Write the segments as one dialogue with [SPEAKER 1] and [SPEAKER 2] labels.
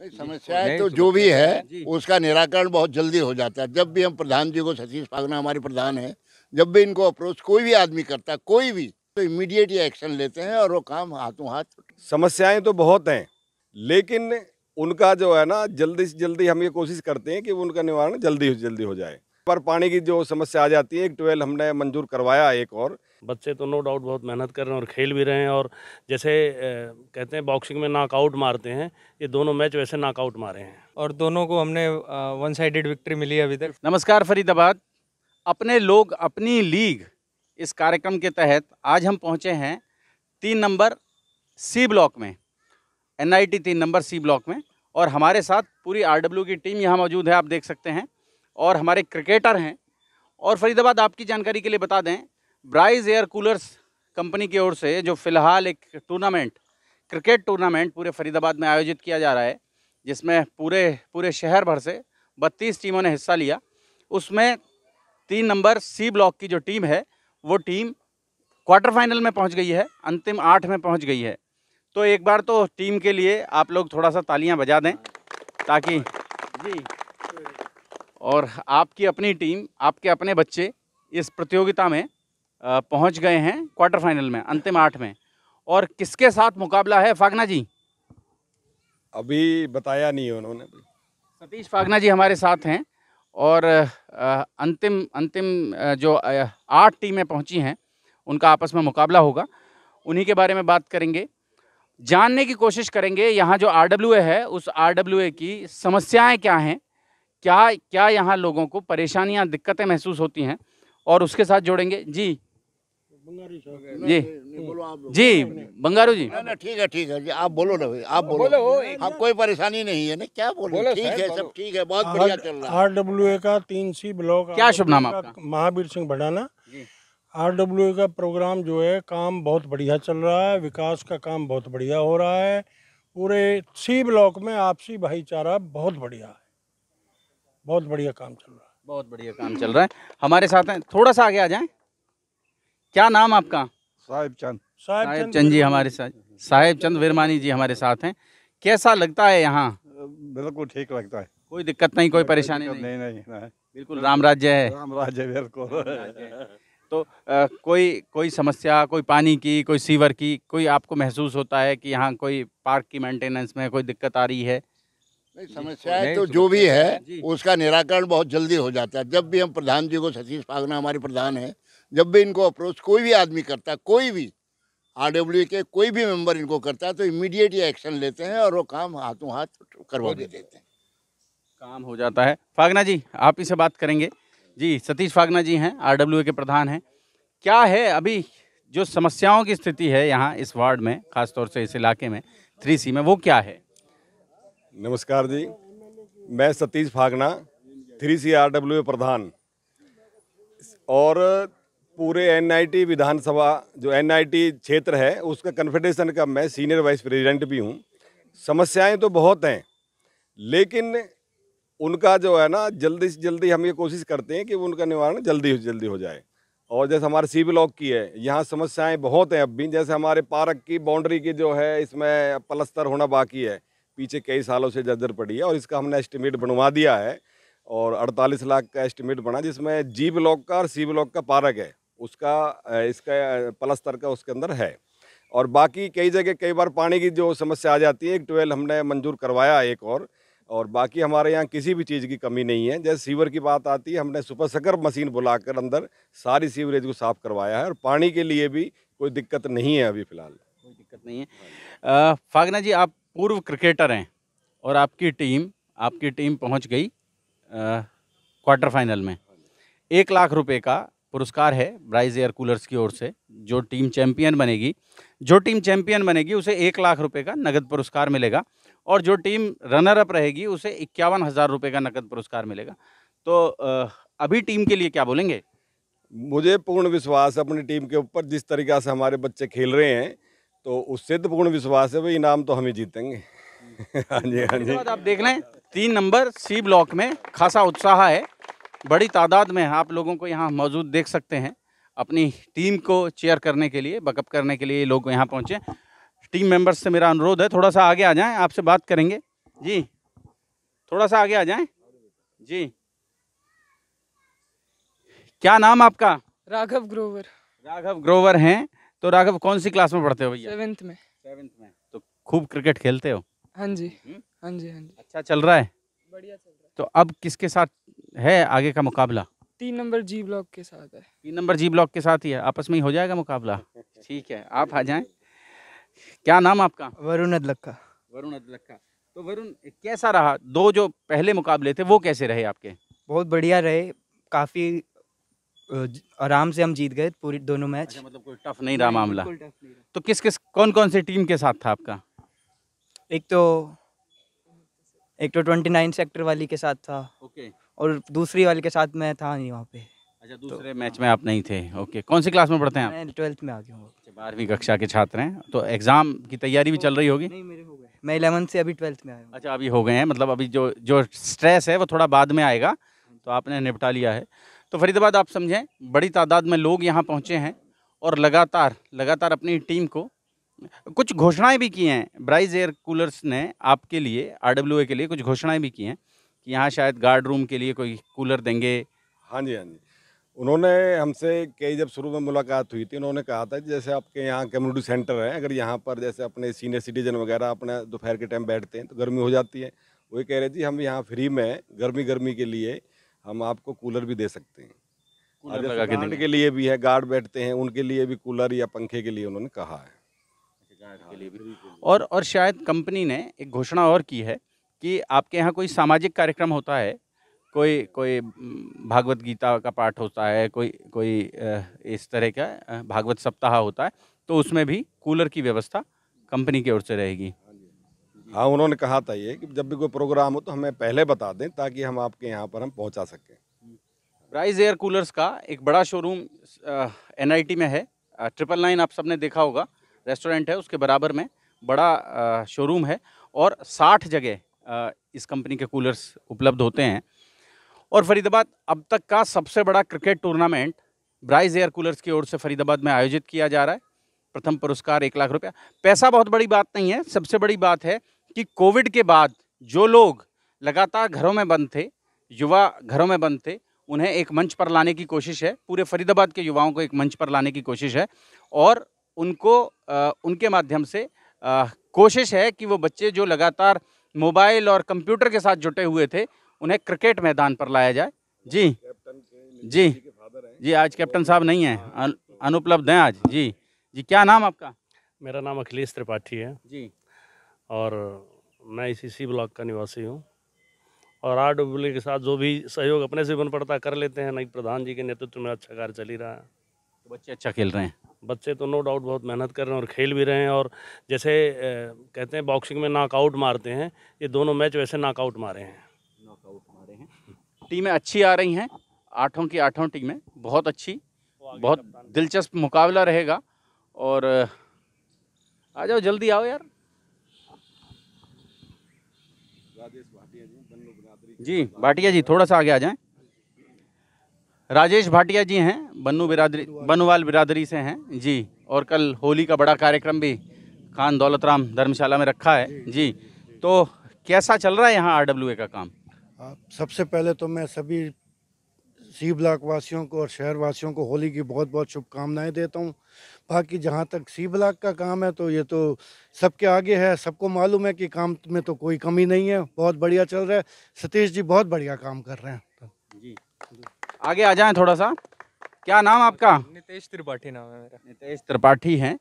[SPEAKER 1] समस्या समस्याएं तो जो भी है उसका निराकरण बहुत जल्दी हो जाता है जब भी हम प्रधान जी को सतीश फागना हमारे प्रधान है जब भी इनको अप्रोच कोई भी आदमी करता है कोई भी तो इमीडिएट ये एक्शन लेते हैं और वो काम हाथों हाथ
[SPEAKER 2] समस्याएं तो बहुत हैं लेकिन उनका जो है ना जल्दी से जल्दी हम ये कोशिश करते हैं कि उनका निवारण जल्दी से जल्दी हो जाए पर पानी की जो समस्या आ जाती है एक ट्वेल्व हमने मंजूर करवाया एक और बच्चे तो नो डाउट बहुत मेहनत कर रहे हैं और खेल भी रहे हैं और जैसे कहते हैं बॉक्सिंग में नाकआउट मारते हैं ये दोनों मैच
[SPEAKER 1] वैसे नाकआउट मारे हैं और दोनों को हमने वन साइडेड विक्ट्री मिली अभी तक नमस्कार फरीदाबाद अपने लोग अपनी लीग इस कार्यक्रम के तहत आज हम पहुँचे हैं तीन नंबर सी ब्लॉक में एन आई टी तीन नंबर सी ब्लॉक में और हमारे साथ पूरी आर की टीम यहाँ मौजूद है आप देख सकते हैं और हमारे क्रिकेटर हैं और फरीदाबाद आपकी जानकारी के लिए बता दें ब्राइज एयर कूलर्स कंपनी की ओर से जो फ़िलहाल एक टूर्नामेंट क्रिकेट टूर्नामेंट पूरे फरीदाबाद में आयोजित किया जा रहा है जिसमें पूरे पूरे शहर भर से 32 टीमों ने हिस्सा लिया उसमें तीन नंबर सी ब्लॉक की जो टीम है वो टीम क्वार्टर फाइनल में पहुंच गई है अंतिम आठ में पहुंच गई है तो एक बार तो टीम के लिए आप लोग थोड़ा सा तालियां बजा दें ताकि जी और आपकी अपनी टीम आपके अपने बच्चे इस प्रतियोगिता में पहुंच गए हैं क्वार्टर फाइनल में अंतिम आठ में और किसके साथ मुकाबला है फागना जी अभी बताया नहीं है उन्होंने सतीश फागना जी हमारे साथ हैं और अंतिम अंतिम जो आठ टीमें पहुंची हैं उनका आपस में मुकाबला होगा उन्हीं के बारे में बात करेंगे जानने की कोशिश करेंगे यहाँ जो आर है उस आर की समस्याएँ क्या हैं क्या क्या यहाँ लोगों को परेशानियाँ दिक्कतें महसूस होती हैं और उसके साथ जोड़ेंगे जी जी जी बंगारू जी ठीक है ठीक है जी आप बोलो ना भाई आप बोलो आप कोई परेशानी
[SPEAKER 2] नहीं है ना क्या बोलो ठीक है सब ठीक है बहुत बढ़िया चल रहा है आर डब्ल्यू ए का तीन सी ब्लॉक क्या शुभ नाम आपका Mahavir Singh Bhadana R W A का प्रोग्राम जो है काम बहुत बढ़िया चल रहा है विकास का काम बहुत बढ़िया हो रहा है पूरे सी ब्लॉक में आपसी भाईचारा बहुत बढ़िया है बहुत बढ़िया काम चल रहा
[SPEAKER 1] है बहुत बढ़िया काम चल रहा है हमारे साथ हैं थोड़ा सा आगे आ जाएं क्या नाम आपका साहिब चंद साहिब चंद जी हमारे साथ साहिब चंद वीरमानी जी हमारे साथ हैं कैसा लगता है यहाँ बिल्कुल ठीक लगता है कोई दिक्कत नहीं कोई परेशानी नहीं नहीं, नहीं, बिल्कुल राम राज्य है राम राज्य बिल्कुल तो आ, कोई कोई समस्या कोई पानी की कोई सीवर की कोई आपको महसूस होता है कि यहाँ कोई पार्क की मेंटेनेंस में कोई दिक्कत आ रही है समस्या है तो जो भी है उसका निराकरण बहुत जल्दी हो जाता है जब भी हम प्रधान जी को सतीश फागना हमारे प्रधान है जब भी इनको अप्रोच कोई भी आदमी करता है कोई भी आर डब्ल्यू के कोई भी मेंबर इनको करता है तो इमीडिएट ये एक्शन लेते हैं और वो काम हाथों हाथ करवा भी देते हैं काम हो जाता है फागना जी आप ही से बात करेंगे जी सतीश फागना जी हैं आर के प्रधान हैं क्या है अभी जो समस्याओं की स्थिति है यहाँ इस वार्ड में खासतौर से इस इलाके में थ्री सी में वो क्या है
[SPEAKER 2] नमस्कार जी मैं Satish Phagna three C R W प्रधान और पूरे एनआईटी विधानसभा जो एनआईटी क्षेत्र है उसका कन्फेडरेशन का मैं सीनियर वाइस प्रेसिडेंट भी हूँ समस्याएं तो बहुत हैं लेकिन उनका जो है ना जल्दी से जल्दी हम ये कोशिश करते हैं कि उनका निवारण जल्दी से जल्दी हो जाए और जैसे हमारे सी ब्लॉक की है यहाँ समस्याएं बहुत हैं अब भी जैसे हमारे पार्क की बाउंड्री की जो है इसमें पलस्तर होना बाकी है पीछे कई सालों से जर्जर पड़ी है और इसका हमने एस्टिमेट बनवा दिया है और 48 लाख का एस्टिमेट बना जिसमें जी ब्लॉक का और सी ब्लॉक का पार्क है उसका इसका प्लस्तर का उसके अंदर है और बाकी कई जगह कई बार पानी की जो समस्या आ जाती है एक ट्वेल हमने मंजूर करवाया एक और और बाकी हमारे यहाँ किसी भी चीज़ की कमी नहीं है जैसे सीवर की बात आती है हमने सुपर सकर मशीन बुलाकर अंदर सारी सीवरेज को साफ़ करवाया है और पानी के लिए भी कोई दिक्कत नहीं है अभी फ़िलहाल कोई दिक्कत नहीं है फागना जी आप पूर्व क्रिकेटर हैं और
[SPEAKER 1] आपकी टीम आपकी टीम पहुँच गई क्वार्टर फाइनल में एक लाख रुपये का पुरस्कार है ब्राइज एयर कूलर्स की ओर से जो टीम चैंपियन बनेगी जो टीम चैंपियन बनेगी उसे एक लाख रुपए का नगद पुरस्कार मिलेगा और जो टीम रनर अप रहेगी उसे इक्यावन हज़ार रुपये का नकद पुरस्कार मिलेगा तो अभी टीम के लिए क्या बोलेंगे
[SPEAKER 2] मुझे पूर्ण विश्वास है अपनी टीम के ऊपर जिस तरीक़ा से हमारे बच्चे खेल रहे हैं तो उससे तो पूर्ण विश्वास है भाई इनाम तो हम ही जीतेंगे हाँ जी हाँ जी
[SPEAKER 1] आप देख लें तीन नंबर सी ब्लॉक में खासा उत्साह है बड़ी तादाद में आप लोगों को यहाँ मौजूद देख सकते हैं अपनी टीम को चेयर करने के लिए बकअप करने के लिए लोग यहाँ पहुँचे टीम मेंबर्स से मेरा अनुरोध है थोड़ा सा आगे आ जाएं आपसे बात करेंगे जी थोड़ा सा आगे आ जाएं जी क्या नाम आपका राघव ग्रोवर राघव ग्रोवर हैं तो राघव कौन सी क्लास में पढ़ते हो भैया सेवेंथ में सेवेंथ में तो खूब क्रिकेट खेलते हो हाँ जी हम्म। हाँ जी हाँ जी अच्छा चल रहा है बढ़िया चल रहा है तो अब किसके साथ है आगे का मुकाबला तीन नंबर जी ब्लॉक के साथ है तीन नंबर जी ब्लॉक के साथ ही है आपस में ही हो जाएगा मुकाबला ठीक है आप आ जाएं क्या नाम आपका वरुण अदलक्का वरुण अदलक्का तो वरुण कैसा रहा दो जो पहले मुकाबले थे वो कैसे रहे आपके बहुत बढ़िया रहे काफ़ी आराम से हम जीत गए पूरी दोनों मैच अच्छा, मतलब कोई टफ नहीं रहा मामला तो किस किस कौन कौन से टीम के साथ था आपका एक तो एक तो ट्वेंटी नाइन सेक्टर वाली के साथ था ओके और दूसरी वाली के साथ मैं था नहीं वहाँ पे अच्छा तो दूसरे तो, मैच में आप नहीं थे ओके कौन सी क्लास में पढ़ते हैं आप मैं ट्वेल्थ में आ गया हूँ अच्छा, बारहवीं कक्षा के छात्र हैं तो एग्ज़ाम की तैयारी भी चल रही होगी नहीं मेरे हो गए मैं इलेवंथ से अभी ट्वेल्थ में आया हूँ अच्छा अभी हो गए हैं मतलब अभी जो जो स्ट्रेस है वो थोड़ा बाद में आएगा तो आपने निपटा लिया है तो फरीदाबाद आप समझें बड़ी तादाद में लोग यहाँ पहुँचे हैं और लगातार लगातार अपनी टीम को कुछ घोषणाएं भी की हैं ब्राइज एयर कूलर्स ने आपके लिए आर के लिए कुछ घोषणाएं भी की हैं कि यहाँ शायद गार्ड रूम के लिए कोई कूलर देंगे
[SPEAKER 2] हाँ जी हाँ जी उन्होंने हमसे कई जब शुरू में मुलाकात हुई थी उन्होंने कहा था जैसे आपके यहाँ कम्युनिटी सेंटर है अगर यहाँ पर जैसे अपने सीनियर सिटीजन वगैरह अपने दोपहर के टाइम बैठते हैं तो गर्मी हो जाती है वही कह रहे जी हम यहाँ फ्री में गर्मी गर्मी के लिए हम आपको कूलर भी दे सकते हैं कूलर लगा के, गार्ड के लिए भी है गार्ड बैठते हैं उनके लिए भी कूलर या पंखे के लिए उन्होंने कहा
[SPEAKER 1] है गार्ड के लिए भी और और शायद कंपनी ने एक घोषणा और की है कि आपके यहाँ कोई सामाजिक कार्यक्रम होता है कोई कोई भागवत गीता का पाठ होता है कोई कोई इस तरह का भागवत सप्ताह होता है तो उसमें भी
[SPEAKER 2] कूलर की व्यवस्था कंपनी की ओर से रहेगी हाँ उन्होंने कहा था ये कि जब भी कोई प्रोग्राम हो तो हमें पहले बता दें ताकि हम आपके यहाँ पर हम पहुँचा सकें राइज एयर
[SPEAKER 1] कूलर्स का एक बड़ा शोरूम एन में है ट्रिपल नाइन आप सबने देखा होगा रेस्टोरेंट है उसके बराबर में बड़ा शोरूम है और साठ जगह इस कंपनी के कूलर्स उपलब्ध होते हैं और फरीदाबाद अब तक का सबसे बड़ा क्रिकेट टूर्नामेंट ब्राइज एयर कूलर्स की ओर से फरीदाबाद में आयोजित किया जा रहा है प्रथम पुरस्कार एक लाख रुपया पैसा बहुत बड़ी बात नहीं है सबसे बड़ी बात है कि कोविड के बाद जो लोग लगातार घरों में बंद थे युवा घरों में बंद थे उन्हें एक मंच पर लाने की कोशिश है पूरे फरीदाबाद के युवाओं को एक मंच पर लाने की कोशिश है और उनको आ, उनके माध्यम से आ, कोशिश है कि वो बच्चे जो लगातार मोबाइल और कंप्यूटर के साथ जुटे हुए थे उन्हें क्रिकेट मैदान पर लाया जाए जी जी जी आज कैप्टन साहब नहीं हैं अनुपलब्ध हैं आज जी जी क्या नाम आपका मेरा नाम अखिलेश त्रिपाठी है जी और मैं इसी सी ब्लॉक का निवासी हूँ और आर डब्ल्यू के साथ जो भी सहयोग अपने से बन पड़ता कर लेते हैं नई प्रधान जी के नेतृत्व में अच्छा कार्य चल ही रहा है तो बच्चे अच्छा खेल रहे हैं बच्चे तो नो डाउट बहुत मेहनत कर रहे हैं और खेल भी रहे हैं और जैसे कहते हैं बॉक्सिंग में नाकआउट मारते हैं ये दोनों मैच वैसे नाकआउट मारे हैं नाकआउट मारे हैं टीमें अच्छी आ रही हैं आठों की आठों टीमें बहुत अच्छी बहुत दिलचस्प मुकाबला रहेगा और आ जाओ जल्दी आओ यार जी भाटिया जी थोड़ा सा आगे आ जाएं राजेश भाटिया जी हैं बनू बिरादरी बनवाल बिरादरी से हैं जी और कल होली का बड़ा कार्यक्रम भी खान दौलतराम धर्मशाला में रखा है जी, जी तो कैसा चल रहा है यहाँ आर का काम आप सबसे पहले तो मैं सभी सी ब्लाक वासियों को और शहर वासियों को होली की बहुत बहुत शुभकामनाएं देता हूं बाकी जहां तक सी ब्लाक का काम है तो ये तो सबके आगे है सबको मालूम है कि काम में तो कोई कमी नहीं है बहुत बढ़िया चल रहा है सतीश जी बहुत बढ़िया काम कर रहे हैं आगे आ जाएं थोड़ा सा क्या नाम आपका नितेश त्रिपाठी नाम है मेरा नितेश त्रिपाठी हैं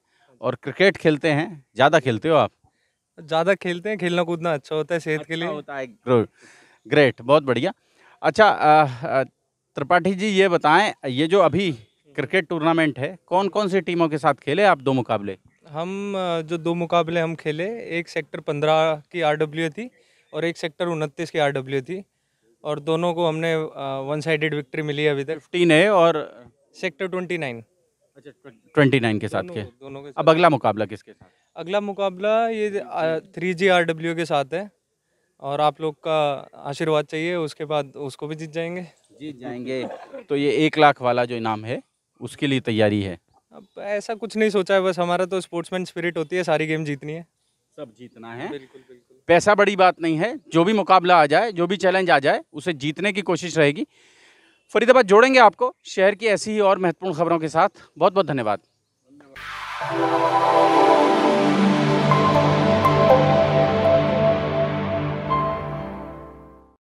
[SPEAKER 1] और क्रिकेट खेलते हैं ज़्यादा खेलते हो आप ज़्यादा खेलते हैं खेलना कूदना अच्छा होता है सेहत अच्छा के लिए अच्छा होता है ग्रेट बहुत बढ़िया अच्छा त्रिपाठी जी ये बताएं ये जो अभी क्रिकेट टूर्नामेंट है कौन कौन सी टीमों के साथ खेले आप दो मुकाबले हम जो दो मुकाबले हम खेले एक सेक्टर पंद्रह की आर थी और एक सेक्टर उनतीस की आर थी और दोनों को हमने वन साइडेड विक्ट्री मिली है अभी तक फिफ्टीन है और सेक्टर ट्वेंटी नाइन अच्छा ट्वेंटी नाइन के साथ के दोनों के साथ अब अगला मुकाबला किसके साथ अगला मुकाबला ये थ्री जी आर डब्ल्यू के साथ है और आप लोग का आशीर्वाद चाहिए उसके बाद उसको भी जीत जाएंगे जीत जाएंगे तो ये एक लाख वाला जो इनाम है उसके लिए तैयारी है अब ऐसा कुछ नहीं सोचा है बस हमारा तो स्पोर्ट्समैन स्पिरिट होती है सारी गेम जीतनी है सब जीतना है बिल्कुल बिल्कुल पैसा बड़ी बात नहीं है जो भी मुकाबला आ जाए जो भी चैलेंज आ जाए उसे जीतने की कोशिश रहेगी फरीदाबाद जोड़ेंगे आपको शहर की ऐसी ही और महत्वपूर्ण खबरों के साथ बहुत बहुत धन्यवाद